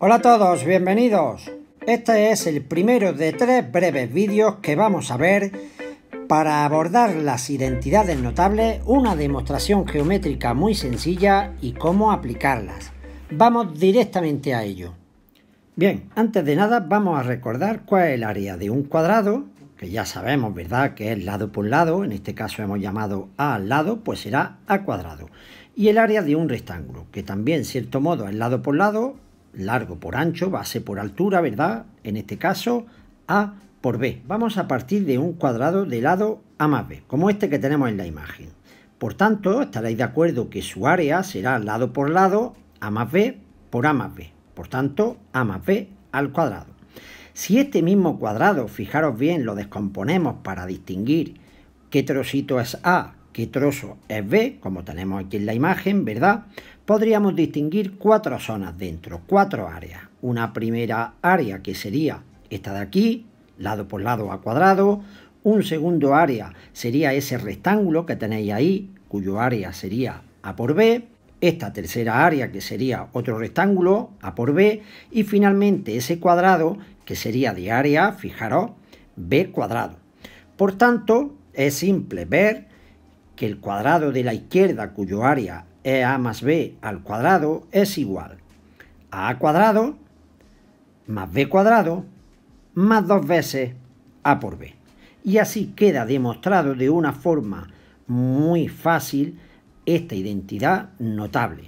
Hola a todos, bienvenidos. Este es el primero de tres breves vídeos que vamos a ver para abordar las identidades notables, una demostración geométrica muy sencilla y cómo aplicarlas. Vamos directamente a ello. Bien, antes de nada vamos a recordar cuál es el área de un cuadrado, que ya sabemos, ¿verdad?, que es lado por lado, en este caso hemos llamado A al lado, pues será A cuadrado. Y el área de un rectángulo, que también, cierto modo, es lado por lado, largo por ancho, base por altura, ¿verdad? En este caso, A por B. Vamos a partir de un cuadrado de lado A más B, como este que tenemos en la imagen. Por tanto, estaréis de acuerdo que su área será lado por lado, A más B por A más B. Por tanto, A más B al cuadrado. Si este mismo cuadrado, fijaros bien, lo descomponemos para distinguir qué trocito es A, qué trozo es B, como tenemos aquí en la imagen, ¿verdad? podríamos distinguir cuatro zonas dentro, cuatro áreas. Una primera área que sería esta de aquí, lado por lado a cuadrado. Un segundo área sería ese rectángulo que tenéis ahí, cuyo área sería A por B. Esta tercera área que sería otro rectángulo, A por B. Y finalmente ese cuadrado que sería de área, fijaros, B cuadrado. Por tanto, es simple ver que el cuadrado de la izquierda cuyo área e a más B al cuadrado es igual a A cuadrado más B cuadrado más dos veces A por B. Y así queda demostrado de una forma muy fácil esta identidad notable.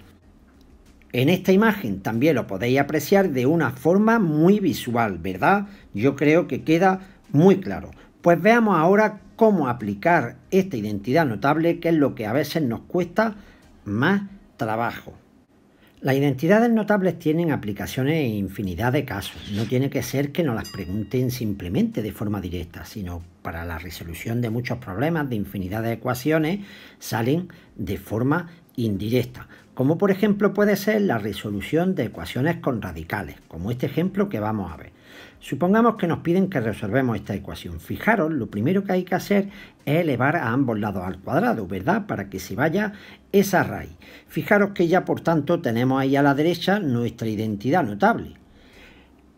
En esta imagen también lo podéis apreciar de una forma muy visual, ¿verdad? Yo creo que queda muy claro. Pues veamos ahora cómo aplicar esta identidad notable, que es lo que a veces nos cuesta más trabajo. Las identidades notables tienen aplicaciones en infinidad de casos. No tiene que ser que nos las pregunten simplemente de forma directa, sino para la resolución de muchos problemas, de infinidad de ecuaciones, salen de forma indirecta. Como por ejemplo puede ser la resolución de ecuaciones con radicales, como este ejemplo que vamos a ver. Supongamos que nos piden que resolvemos esta ecuación. Fijaros, lo primero que hay que hacer es elevar a ambos lados al cuadrado, ¿verdad? Para que se vaya esa raíz. Fijaros que ya por tanto tenemos ahí a la derecha nuestra identidad notable.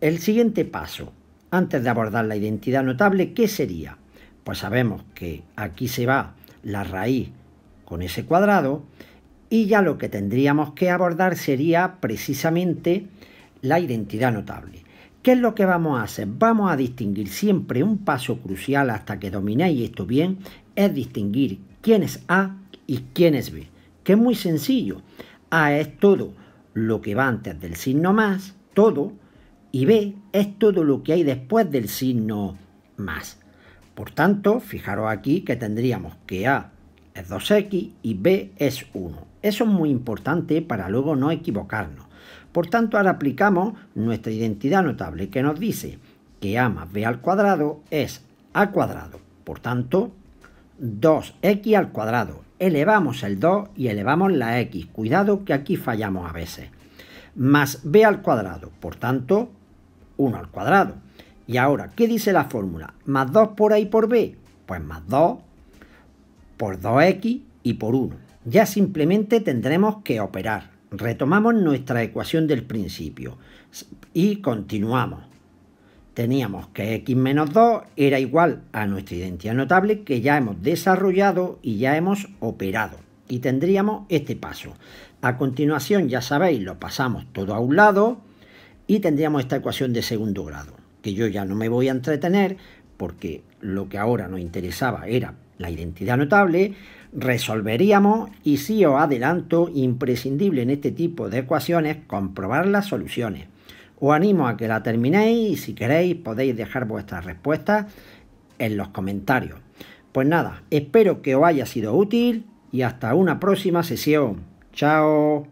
El siguiente paso, antes de abordar la identidad notable, ¿qué sería? Pues sabemos que aquí se va la raíz con ese cuadrado y ya lo que tendríamos que abordar sería precisamente la identidad notable. ¿Qué es lo que vamos a hacer? Vamos a distinguir siempre un paso crucial hasta que dominéis esto bien, es distinguir quién es A y quién es B, que es muy sencillo. A es todo lo que va antes del signo más, todo, y B es todo lo que hay después del signo más. Por tanto, fijaros aquí que tendríamos que A es 2x y B es 1. Eso es muy importante para luego no equivocarnos. Por tanto, ahora aplicamos nuestra identidad notable que nos dice que a más b al cuadrado es a cuadrado. Por tanto, 2x al cuadrado. Elevamos el 2 y elevamos la x. Cuidado que aquí fallamos a veces. Más b al cuadrado. Por tanto, 1 al cuadrado. Y ahora, ¿qué dice la fórmula? Más 2 por a y por b. Pues más 2 por 2x y por 1. Ya simplemente tendremos que operar. Retomamos nuestra ecuación del principio y continuamos. Teníamos que x menos 2 era igual a nuestra identidad notable que ya hemos desarrollado y ya hemos operado. Y tendríamos este paso. A continuación, ya sabéis, lo pasamos todo a un lado y tendríamos esta ecuación de segundo grado, que yo ya no me voy a entretener porque lo que ahora nos interesaba era la identidad notable, resolveríamos, y si os adelanto, imprescindible en este tipo de ecuaciones, comprobar las soluciones. Os animo a que la terminéis y si queréis podéis dejar vuestras respuestas en los comentarios. Pues nada, espero que os haya sido útil y hasta una próxima sesión. Chao.